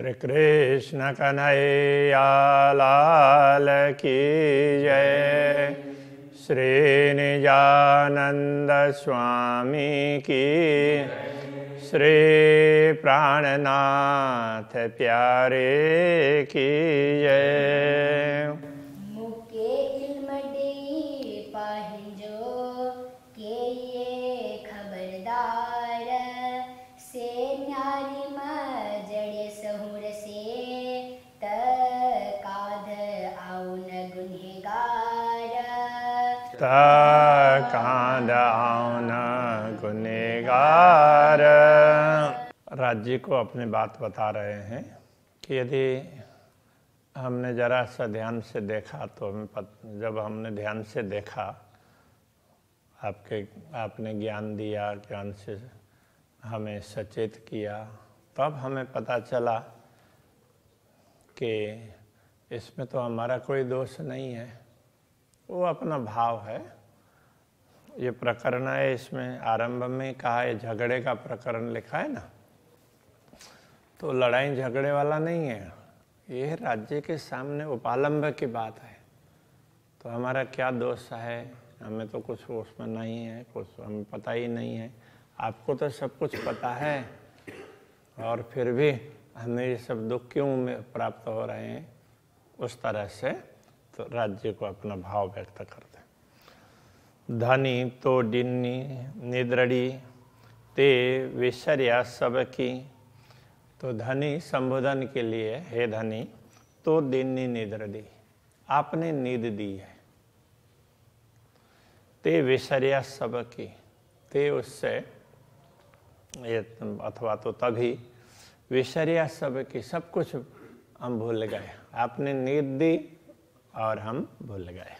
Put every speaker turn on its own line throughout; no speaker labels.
श्री कृष्ण कन्हैया लाल की जय निजानंद स्वामी की श्री प्राणनाथ प्यारे की जय कांदाउन गुनेगार राज्य को अपनी बात बता रहे हैं कि यदि हमने जरा सा ध्यान से देखा तो हमें पत, जब हमने ध्यान से देखा आपके आपने ज्ञान दिया ज्ञान से हमें सचेत किया तब हमें पता चला कि इसमें तो हमारा कोई दोष नहीं है वो अपना भाव है ये प्रकरण है इसमें आरंभ में कहा है झगड़े का प्रकरण लिखा है ना तो लड़ाई झगड़े वाला नहीं है यह राज्य के सामने उपालंब की बात है तो हमारा क्या दोष है हमें तो कुछ उसमें नहीं है कुछ हमें पता ही नहीं है आपको तो सब कुछ पता है और फिर भी हमें ये सब दुख क्यों प्राप्त हो रहे हैं उस तरह से तो राज्य को अपना भाव व्यक्त करते धनी तो डिन्नी निद्रड़ी ते विशर्या सबकी तो धनी संबोधन के लिए हे धनी तो दिन्नी निद्रड़ी आपने नींद दी है ते विशर्या सबकी ते उससे अथवा तो तभी विशर्या सबकी सब कुछ हम भूल गए आपने नींद दी और हम भूल गए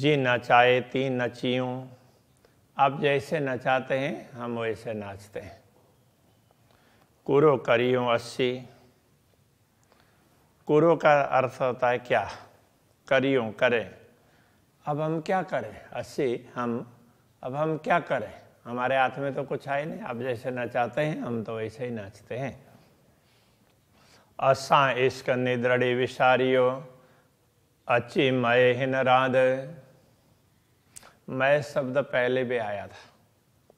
जी नचाए तीन नचियों आप जैसे नचाते हैं हम वैसे नाचते हैं कुरो करियो अस्सी कुरो का अर्थ होता है क्या करियो करें अब हम क्या करें अस्सी हम अब हम क्या करें हमारे हाथ में तो कुछ आए नहीं आप जैसे नचाते हैं हम तो वैसे ही नाचते हैं असा इश्क निद्रड़ी विशारियो अचे मय हिन राध मैं शब्द पहले भी आया था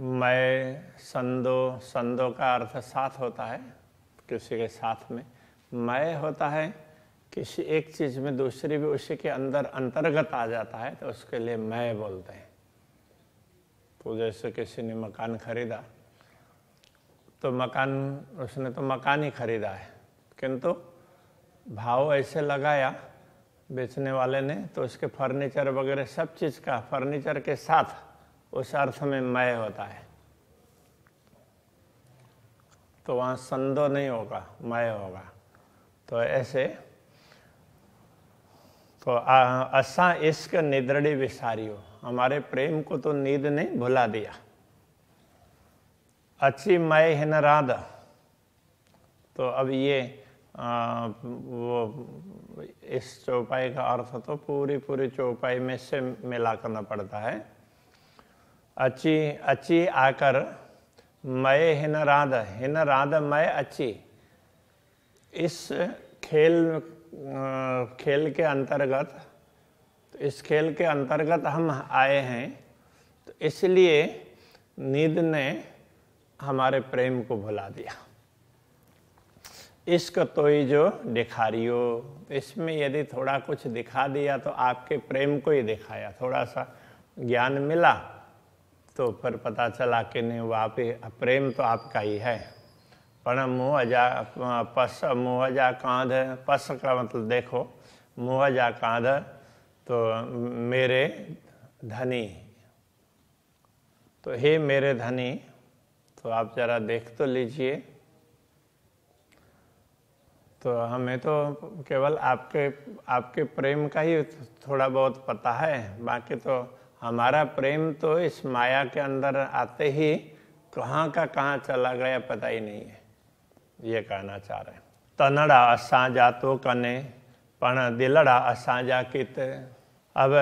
मैं संदो संदो का अर्थ साथ होता है किसी के साथ में मैं होता है किसी एक चीज़ में दूसरी भी उसी के अंदर अंतर्गत आ जाता है तो उसके लिए मैं बोलते हैं तो जैसे किसी ने मकान खरीदा तो मकान उसने तो मकान ही खरीदा है किंतु भाव ऐसे लगाया बेचने वाले ने तो उसके फर्नीचर वगैरह सब चीज़ का फर्नीचर के साथ उस अर्थ में मय होता है तो वहाँ संदो नहीं होगा मय होगा तो ऐसे तो असा इश्क निद्रड़ी हो हमारे प्रेम को तो नींद ने भुला दिया अच्छी मय हिन राधा तो अब ये वो इस चौपाई का अर्थ तो पूरी पूरी चौपाई में से मिला करना पड़ता है अची अची आकर मय हिन राध हिन राध मय अची इस खेल खेल के अंतर्गत इस खेल के अंतर्गत हम आए हैं तो इसलिए नींद ने हमारे प्रेम को भुला दिया इश्क तो ही जो दिखारियो इसमें यदि थोड़ा कुछ दिखा दिया तो आपके प्रेम को ही दिखाया थोड़ा सा ज्ञान मिला तो फिर पता चला कि नहीं वो आप प्रेम तो आपका ही है मुँह जा पस जा कांध पस का मतलब देखो मुँह जा कांध तो मेरे धनी तो हे मेरे धनी तो आप ज़रा देख तो लीजिए तो हमें तो केवल आपके आपके प्रेम का ही थोड़ा बहुत पता है बाकी तो हमारा प्रेम तो इस माया के अंदर आते ही कहाँ का कहाँ चला गया पता ही नहीं है ये कहना चाह रहे हैं तनड़ा असाजा तो कने पण दिलड़ा असाजा कित अब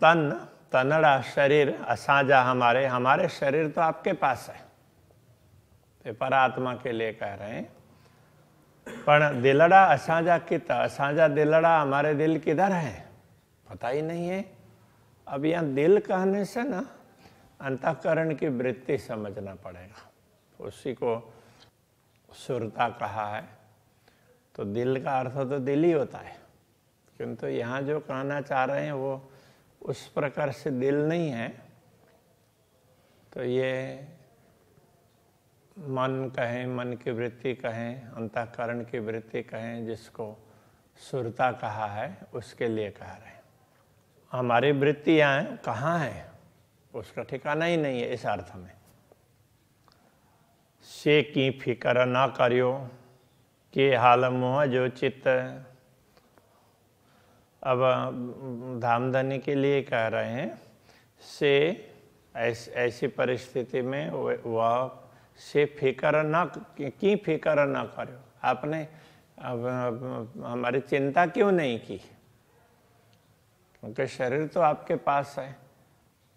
तन तनड़ा शरीर असाजा हमारे हमारे शरीर तो आपके पास है पर आत्मा के लिए कह रहे हैं पर दिलड़ा असाजा कित असाजा दिलड़ा हमारे दिल किधर है पता ही नहीं है अब यहाँ दिल कहने से ना अंतकरण की वृत्ति समझना पड़ेगा उसी को सुरता कहा है तो दिल का अर्थ तो दिल ही होता है किंतु यहाँ जो कहना चाह रहे हैं वो उस प्रकार से दिल नहीं है तो ये मन कहें मन की वृत्ति कहें अंतकरण की वृत्ति कहें जिसको सुरता कहा है उसके लिए कह रहे हैं हमारी वृत्तियाँ कहाँ हैं उसका ठिकाना ही नहीं है इस अर्थ में से की फिक्र ना करियो के हाल मोह जो चित्त अब धामधनी के लिए कह रहे हैं से ऐस, ऐसी परिस्थिति में वह से फिक्र न की फिक्र न करो आपने अब, अब, हमारी चिंता क्यों नहीं की क्योंकि शरीर तो आपके पास है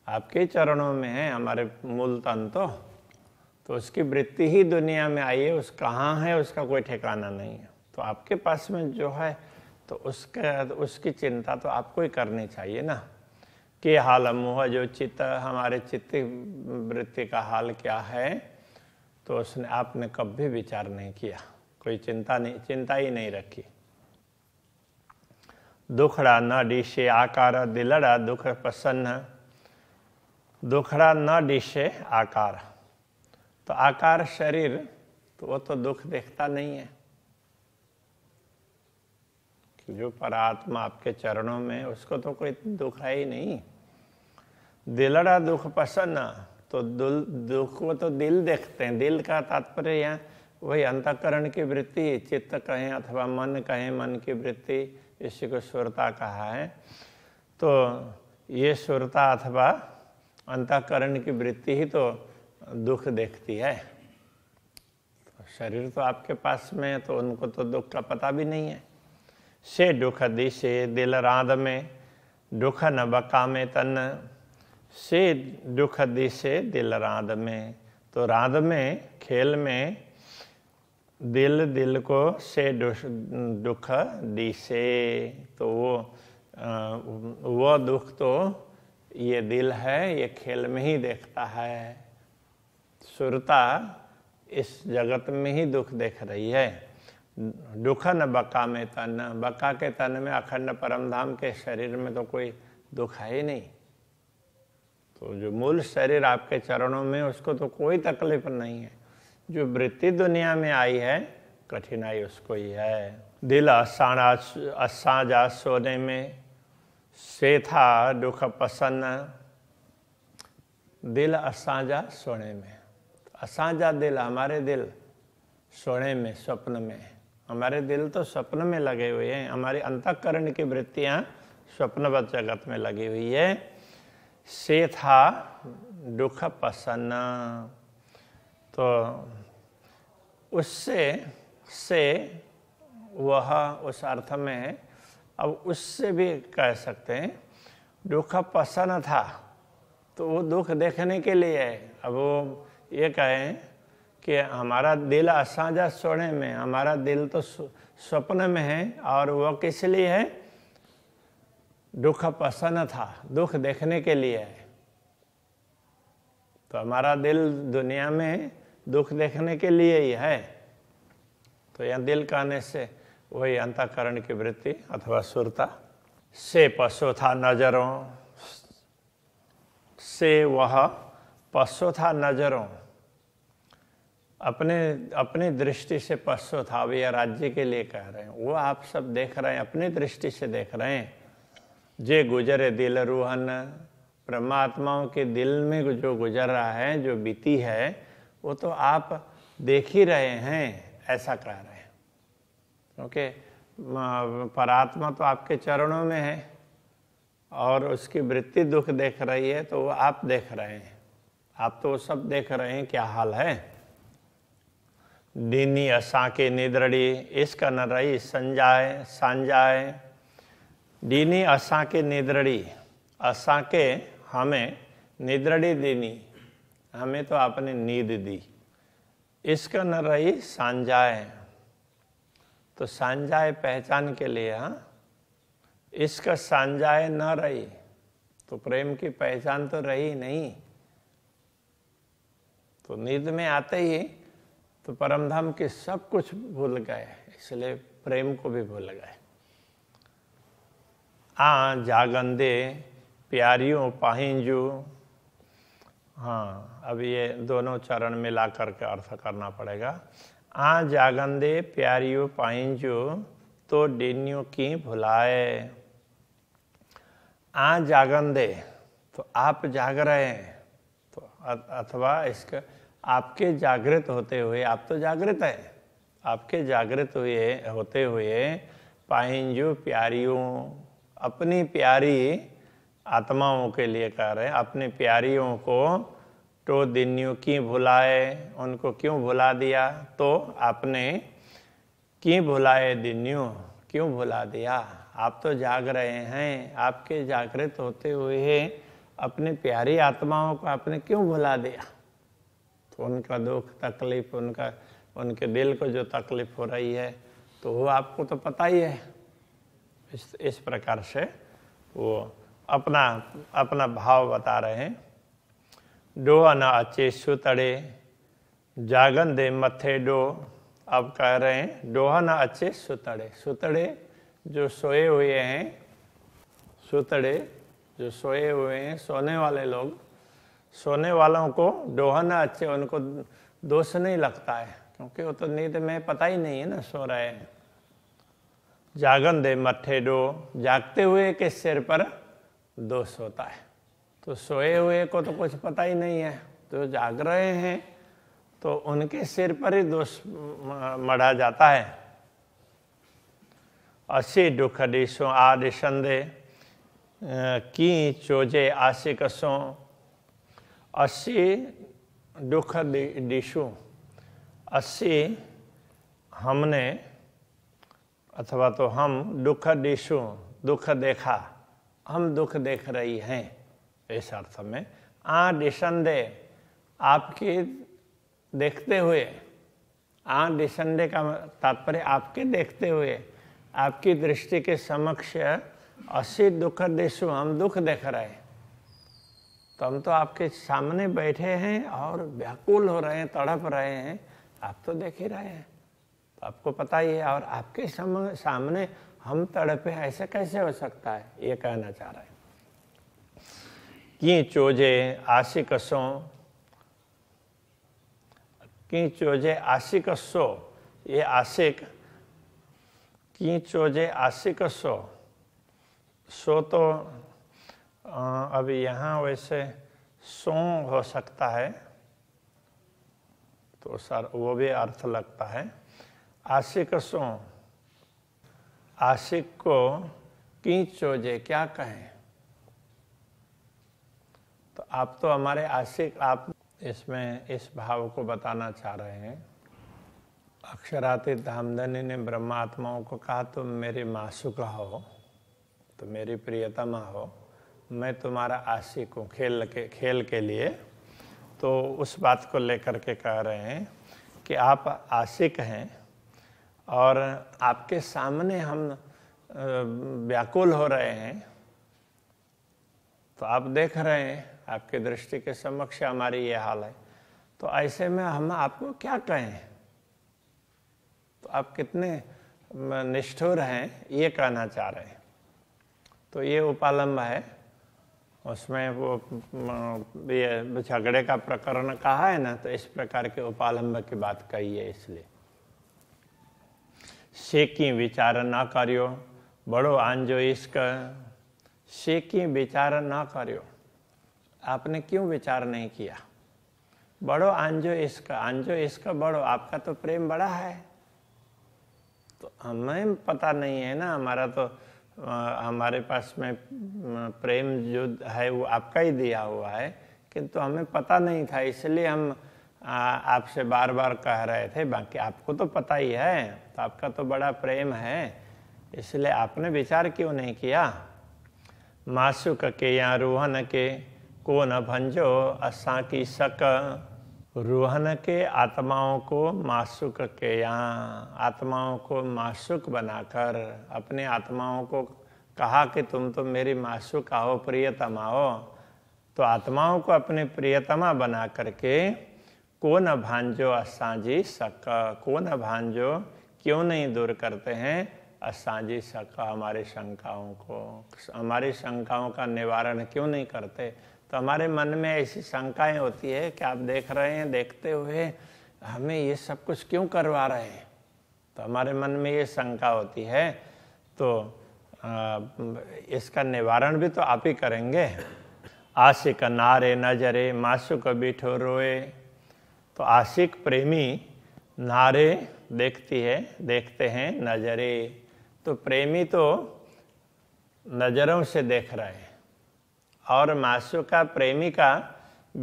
आपके चरणों में है हमारे मूल तन तो तो उसकी वृत्ति ही दुनिया में आई है उस कहाँ है उसका कोई ठिकाना नहीं है तो आपके पास में जो है तो उसका उसकी चिंता तो आपको ही करनी चाहिए ना कि हाल मोह जो चित्त हमारे चित्त वृत्ति का हाल क्या है तो उसने आपने कभी विचार नहीं किया कोई चिंता नहीं चिंता ही नहीं रखी दुखड़ा न डिशे आकार दिलड़ा दुख प्रसन्न दुखड़ा न डिशे आकार तो आकार शरीर तो वो तो दुख देखता नहीं है जो परात्मा आपके चरणों में उसको तो कोई दुख है ही नहीं दिलड़ा दुख प्रसन्न तो दुल दुख को तो दिल देखते हैं दिल का तात्पर्य यहाँ वही अंतकरण की वृत्ति चित्त कहें अथवा मन कहें मन की वृत्ति इसी को सुरता कहा है तो ये सुरता अथवा अंतकरण की वृत्ति ही तो दुख देखती है तो शरीर तो आपके पास में है तो उनको तो दुख का पता भी नहीं है से दुख दिशे दिल राध में दुख न बका में तन से दुख दिशे दिल राध में तो राध में खेल में दिल दिल को से दुख दिशे तो वो वो दुख तो ये दिल है ये खेल में ही देखता है सुरता इस जगत में ही दुख देख रही है दुख न बका में तन बका के तन में अखंड परमधाम के शरीर में तो कोई दुख है ही नहीं तो जो मूल शरीर आपके चरणों में उसको तो कोई तकलीफ नहीं है जो वृत्ति दुनिया में आई है कठिनाई उसको ही है दिल असाणा असाजा सोने में से था दुख पसन्न दिल असाजा सोने में असाजा दिल हमारे दिल सोने में स्वप्न में हमारे दिल तो स्वप्न में लगे हुए हैं हमारी अंतकरण की वृत्तियाँ स्वप्नवत जगत में लगी हुई है से था दुख पसन्न तो उससे से वह उस अर्थ में है अब उससे भी कह सकते हैं दुख पसन्न था तो वो दुख देखने के लिए है अब वो ये कहें कि हमारा दिल असाजा सोने में हमारा दिल तो स्वप्न में है और वह किस लिए है दुख पसंद था दुख देखने के लिए है तो हमारा दिल दुनिया में दुख देखने के लिए ही है तो यह दिल कहने से वही अंतकरण की वृत्ति अथवा सुरता से पशु था नजरों से वह पशु था नजरों अपने अपनी दृष्टि से पशु था अब यह राज्य के लिए कह रहे हैं वो आप सब देख रहे हैं अपनी दृष्टि से देख रहे हैं जे गुजरे दिल रूहन परमात्माओं के दिल में जो गुजर रहा है जो बीती है वो तो आप देख ही रहे हैं ऐसा कह रहे हैं क्योंकि परात्मा तो आपके चरणों में है और उसकी वृत्ति दुख देख रही है तो वो आप देख रहे हैं आप तो वो सब देख रहे हैं क्या हाल है दीनी असा के निदड़ी इश्क न रही संजाए सांजाए असा के निद्रड़ी के हमें निद्रड़ी दीनी हमें तो आपने नींद दी इसका न रही सांजाए तो सांजाए पहचान के लिए हाँ इसका सांझाए न रही तो प्रेम की पहचान तो रही नहीं तो नींद में आते ही तो परमधाम के सब कुछ भूल गए इसलिए प्रेम को भी भूल गए आ जागंदे प्यारियों पाहिंजू हाँ अब ये दोनों चरण मिला करके अर्थ करना पड़ेगा आ जागंदे प्यारियो पाइंजो तो डेनियो की भुलाए आ जागंदे तो आप जाग रहे हैं तो अथवा इसका आपके जागृत होते हुए आप तो जागृत हैं आपके जागृत हुए होते हुए पाइंजो प्यारियों अपनी प्यारी आत्माओं के लिए कह रहे हैं अपने प्यारियों को तो दिन्यू की भुलाए उनको क्यों भुला दिया तो आपने की भुलाए दिन्यू क्यों भुला दिया आप तो जाग रहे हैं आपके जागृत होते हुए अपने प्यारी आत्माओं को आपने क्यों भुला दिया तो उनका दुख तकलीफ उनका उनके दिल को जो तकलीफ हो रही है तो वो आपको तो पता ही है इस इस प्रकार से वो अपना अपना भाव बता रहे हैं डो अना अचे सुतड़े जागन दे मथे डो अब कह रहे हैं डोहना अच्छे सुतड़े सुतड़े जो सोए हुए हैं सुतड़े जो सोए हुए हैं सोने वाले लोग सोने वालों को डोहना अच्छे उनको दोष नहीं लगता है क्योंकि वो तो नींद में पता ही नहीं है ना सो रहे हैं जागन दे मथे डो जागते हुए के सिर पर दोष होता है तो सोए हुए को तो कुछ पता ही नहीं है तो जाग रहे हैं तो उनके सिर पर ही दोष मढ़ा जाता है असी दुख डिशो आदि संदे की चोजे आशिकसों अस्सी दुख दिशु अस्सी हमने अथवा तो हम दुख दिशु दुख देखा हम दुख देख रही हैं इस अर्थ में आ डिसंदे आपके देखते हुए आ डिसंदे का तात्पर्य आपके देखते हुए आपकी दृष्टि के समक्ष असी दुख दिशु हम दुख देख रहे हैं तो हम तो आपके सामने बैठे हैं और व्याकुल हो रहे हैं तड़प रहे हैं आप तो देख ही रहे हैं तो आपको पता ही है और आपके सामने हम तड़पे ऐसे कैसे हो सकता है ये कहना चाह रहे हैं कि चोजे आशिकसो कि चोजे आशिकसो ये आशिक कि चोजे आशिकसो सो तो अब यहाँ वैसे सो हो सकता है तो सर वो भी अर्थ लगता है आशिक सो आशिक को कींचो जे क्या कहें तो आप तो हमारे आशिक आप इसमें इस भाव को बताना चाह रहे हैं अक्षरातीत धामधनी ने ब्रह्मात्माओं को कहा तुम मेरी मासुका हो तो मेरी प्रियतमा हो मैं तुम्हारा आशिक हूँ खेल के खेल के लिए तो उस बात को लेकर के कह रहे हैं कि आप आशिक हैं और आपके सामने हम व्याकुल हो रहे हैं तो आप देख रहे हैं आपके दृष्टि के समक्ष हमारी ये हाल है तो ऐसे में हम आपको क्या कहें तो आप कितने निष्ठुर हैं ये कहना चाह रहे हैं तो ये उपालम्ब है उसमें वो ये झगड़े का प्रकरण कहा है ना तो इस प्रकार के उपालम्ब की बात कही है इसलिए शेकी विचार ना करो बड़ो आंजो इश्क शेकी विचार ना करो आपने क्यों विचार नहीं किया बड़ो आंजो इश्क आंजो इश्क बड़ो आपका तो प्रेम बड़ा है तो हमें पता नहीं है ना हमारा तो आ, हमारे पास में प्रेम जो है वो आपका ही दिया हुआ है किंतु तो हमें पता नहीं था इसलिए हम आपसे बार बार कह रहे थे बाकी आपको तो पता ही है तो आपका तो बड़ा प्रेम है इसलिए आपने विचार क्यों नहीं किया मासुक के या रोहन के को न भंजो असा की शक रोहन के आत्माओं को मासुक के या आत्माओं को मासुक बनाकर अपने आत्माओं को कहा कि तुम तो मेरी मासुक आओ प्रियतमा हो तो आत्माओं को अपने प्रियतमा बना करके को न भांजो असांजी सक को न भांजो क्यों नहीं दूर करते हैं असांजी शक हमारे शंकाओं को हमारी शंकाओं का निवारण क्यों नहीं करते तो हमारे मन में ऐसी शंकाएं होती है कि आप देख रहे हैं देखते हुए हमें ये सब कुछ क्यों करवा रहे हैं तो हमारे मन में ये शंका होती है तो आ, इसका निवारण भी तो आप ही करेंगे आशिक नारे नजरे मासुक बिठो रोए तो आशिक प्रेमी नारे देखती है देखते हैं नज़रे तो प्रेमी तो नज़रों से देख रहा है और मासू का प्रेमी का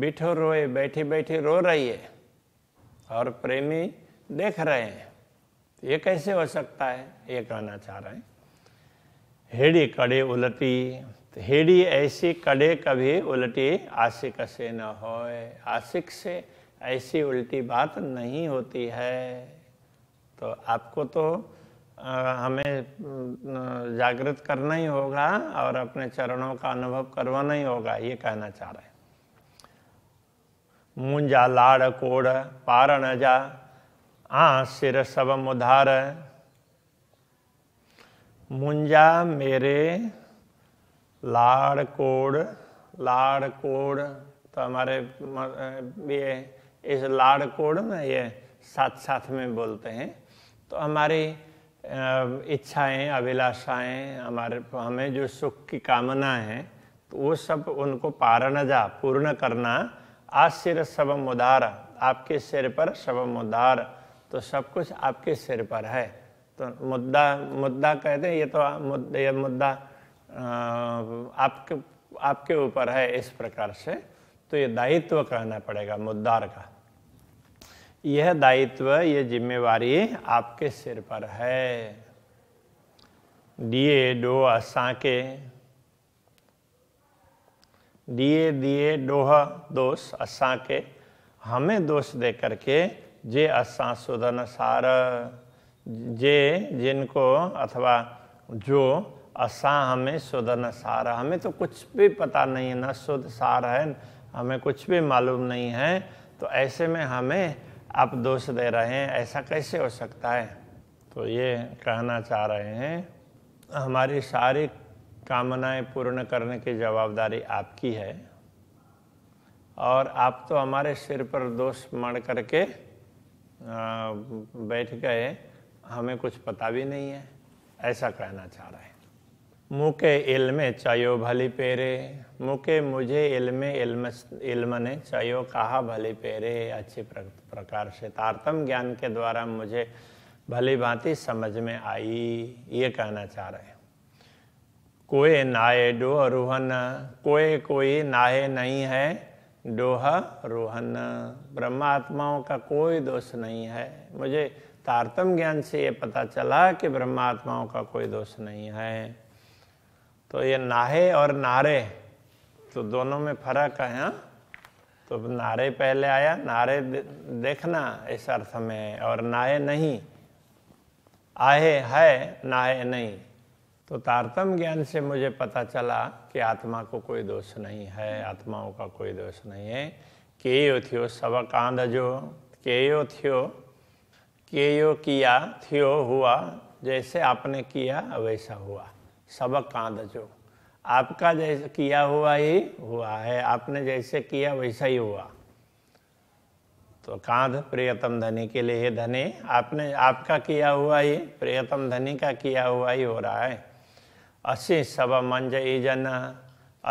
बिठो रोए बैठी बैठी रो रही है और प्रेमी देख रहे हैं ये कैसे हो सकता है ये कहना चाह रहे हैं हेड़ी कड़े उलटी तो हेड़ी ऐसी कड़े कभी उलटी आशिक से न होए आशिक से ऐसी उल्टी बात नहीं होती है तो आपको तो हमें जागृत करना ही होगा और अपने चरणों का अनुभव करवाना ही होगा ये कहना चाह रहे हैं मुंजा लाड़ कोड़ पारण जा आ सिर सब उधार मुंजा मेरे लाड़ कोड़ लाड़ कोड़ तो हमारे ये इस लाड़ कोड में ये साथ साथ में बोलते हैं तो हमारी इच्छाएं अभिलाषाएं हमारे हमें जो सुख की कामना है तो वो सब उनको पारण जा पूर्ण करना सिर शवम उदार आपके सिर पर शवम उदार तो सब कुछ आपके सिर पर है तो मुद्दा मुद्दा कहते हैं ये तो मुद्दा ये मुद्दा आपके आपके ऊपर है इस प्रकार से तो ये दायित्व कहना पड़ेगा मुद्दार का यह दायित्व यह जिम्मेवारी आपके सिर पर है दिए असा के दिए दिए डोह दोष असा के हमें दोष दे करके जे असा सुधन सार जे जिनको अथवा जो असा हमें सुधन सार हमें तो कुछ भी पता नहीं है न शुद्ध सार है हमें कुछ भी मालूम नहीं है तो ऐसे में हमें आप दोष दे रहे हैं ऐसा कैसे हो सकता है तो ये कहना चाह रहे हैं हमारी सारी कामनाएं पूर्ण करने की जवाबदारी आपकी है और आप तो हमारे सिर पर दोष मर करके बैठ गए हमें कुछ पता भी नहीं है ऐसा कहना चाह रहे हैं मुके इल्मे चायो भली पेरे मुके मुझे इल्मे इल्म इल्म ने चायो कहा भली पेरे अच्छी प्रकार से तारतम ज्ञान के द्वारा मुझे भली भांति समझ में आई ये कहना चाह रहे हैं कोए नाहे डोह रोहन कोए कोई नाहे नहीं है डोह रोहन ब्रह्मात्माओं का कोई दोष नहीं है मुझे तारतम ज्ञान से ये पता चला कि ब्रह्मात्माओं का कोई दोष नहीं है तो ये नाहे और नारे तो दोनों में फर्क है हाँ तो नारे पहले आया नारे देखना इस अर्थ में और नाहे नहीं आहे है नाहे नहीं तो तारतम ज्ञान से मुझे पता चला कि आत्मा को कोई दोष नहीं है आत्माओं का कोई दोष नहीं है के यो थियो सब कांध जो के यो थियो यो किया थियो हुआ जैसे आपने किया वैसा हुआ सबक कांध जो आपका जैसे किया हुआ ही हुआ है आपने जैसे किया वैसा ही हुआ तो कांध प्रियतम धनी के लिए धनी आपने आपका किया हुआ ही प्रियतम धनी का किया हुआ ही हो रहा है असी सब मंज ईजन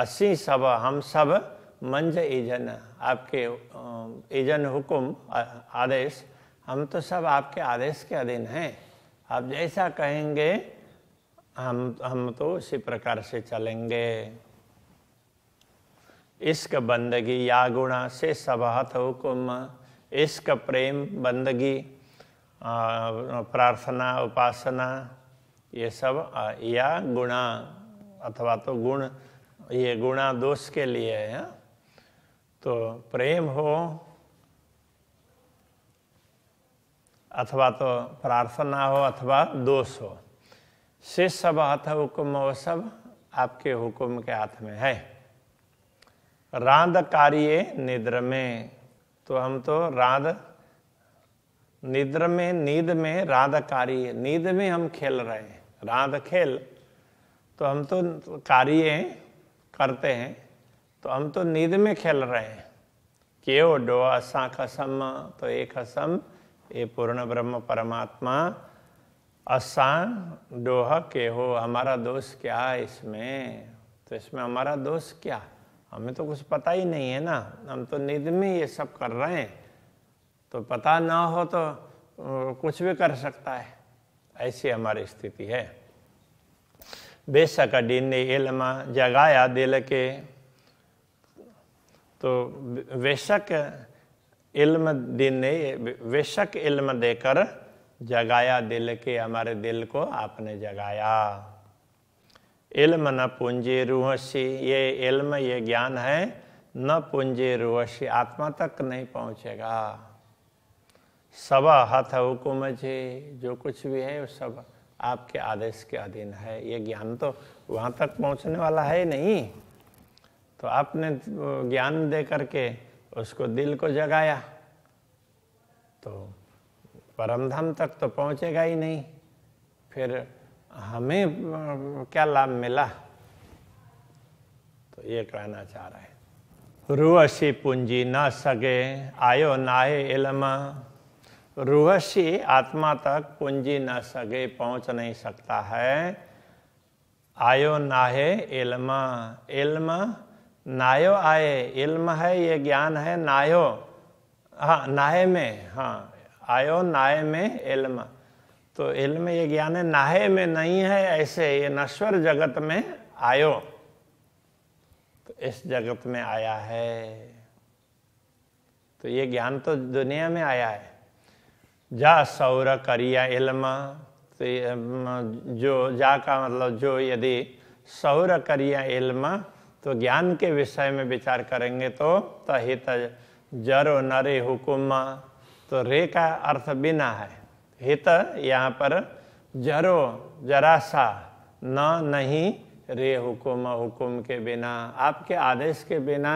असी सब हम सब मंज ईजन आपके ईजन हुकुम आदेश हम तो सब आपके आदेश के अधीन हैं आप जैसा कहेंगे हम हम तो उसी प्रकार से चलेंगे इश्क बंदगी या गुणा से सबहत हुकुम इश्क प्रेम बंदगी प्रार्थना उपासना ये सब या गुणा अथवा तो गुण ये गुणा दोष के लिए है हाँ। तो प्रेम हो अथवा तो प्रार्थना हो अथवा दोष हो शेष सब हाथ हुक्म व सब आपके हुक्म के हाथ में है राध कार्य निद्र में तो हम तो राध निद्र में नींद में राध कार्य नींद में हम खेल रहे हैं राध खेल तो हम तो कार्य करते हैं तो हम तो नींद में खेल रहे हैं ओ डो असा खसम तो एक असम ये पूर्ण ब्रह्म परमात्मा आसान डोह के हो हमारा दोष क्या है इसमें तो इसमें हमारा दोष क्या हमें तो कुछ पता ही नहीं है ना हम तो निध में ये सब कर रहे हैं तो पता ना हो तो कुछ भी कर सकता है ऐसी हमारी स्थिति है बेशक डीन ने इलमा जगाया दिल के तो बेशक इल्म दिन ने बेशक इल्म देकर जगाया दिल के हमारे दिल को आपने जगाया इल्म न पूंजी रूहसी ये इल्म ये ज्ञान है न पूंजी रूहसी आत्मा तक नहीं पहुंचेगा सब हथ हुकुम जी जो कुछ भी है वो सब आपके आदेश के अधीन है ये ज्ञान तो वहाँ तक पहुँचने वाला है नहीं तो आपने ज्ञान दे करके उसको दिल को जगाया तो परमधाम तक तो पहुंचेगा ही नहीं फिर हमें क्या लाभ मिला तो ये कहना चाह रहे हैं रूहसी पूंजी न सके आयो नाहे इलम रूहसी आत्मा तक पूंजी न सके पहुंच नहीं सकता है आयो नाहे इल्म इल्म नायो आए इल्म है ये ज्ञान है नायो हाँ नाहे में हाँ आयो नाय में इल्म तो इल्म ये ज्ञान नाहे में नहीं है ऐसे ये नश्वर जगत में आयो तो इस जगत में आया है तो ये ज्ञान तो दुनिया में आया है जा सौर करिया इल्म तो जो जा का मतलब जो यदि सौर करिया इल्म तो ज्ञान के विषय में विचार करेंगे तो तहित जरो नरे हुकुमा तो रे का अर्थ बिना है हित यहाँ पर जरो जरा सा न नहीं रे हुकुम हुकुम के बिना आपके आदेश के बिना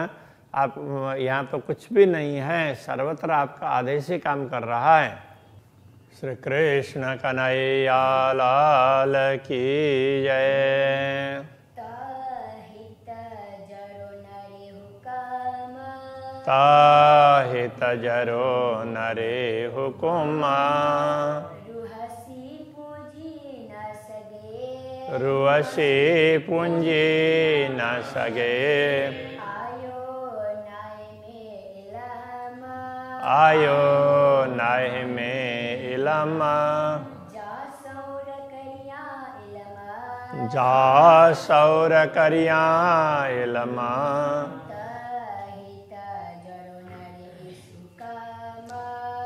आप यहाँ तो कुछ भी नहीं है सर्वत्र आपका आदेश ही काम कर रहा है श्री कृष्ण कन्हैया लाल की जय ताहि तजरो नरे हुकुमा रुअसी पूंजी न सगे आयो नाह में इलमा जा सौर करिया इलमा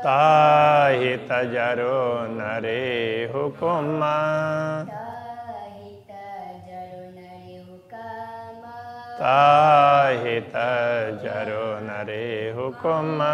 ताहि जरो नरे हुकुमा ताहि तजरो जरो नरे हुकुमा